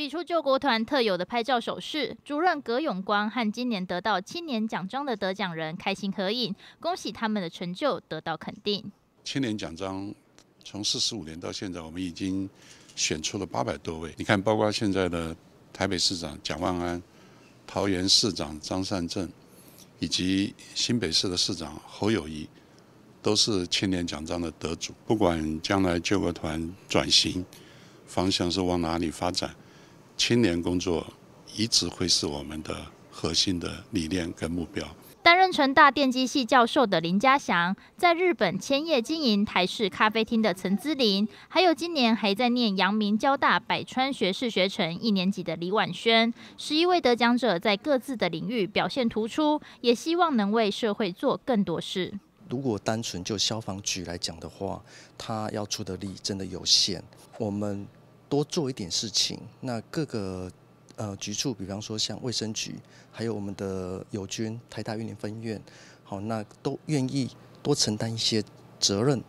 比出救国团特有的拍照手势，主任葛永光和今年得到青年奖章的得奖人开心合影，恭喜他们的成就得到肯定。青年奖章从四十五年到现在，我们已经选出了八百多位。你看，包括现在的台北市长蒋万安、桃园市长张善政，以及新北市的市长侯友谊，都是青年奖章的得主。不管将来救国团转型方向是往哪里发展，青年工作一直会是我们的核心的理念跟目标。担任成大电机系教授的林家祥，在日本千叶经营台式咖啡厅的陈姿琳，还有今年还在念阳明交大百川学士学程一年级的李婉轩，十一位得奖者在各自的领域表现突出，也希望能为社会做更多事。如果单纯就消防局来讲的话，他要出的力真的有限。我们。多做一点事情，那各个呃局处，比方说像卫生局，还有我们的友军台大运林分院，好，那都愿意多承担一些责任，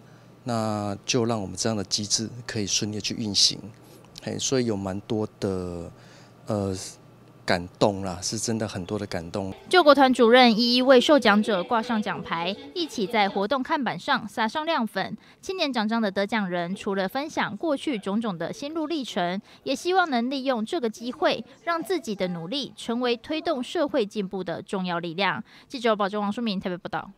那就让我们这样的机制可以顺利去运行，嘿，所以有蛮多的呃。感动啦，是真的很多的感动。救国团主任一一为受奖者挂上奖牌，一起在活动看板上撒上亮粉。青年奖章的得奖人除了分享过去种种的心路历程，也希望能利用这个机会，让自己的努力成为推动社会进步的重要力量。记者保志王淑明特别报道。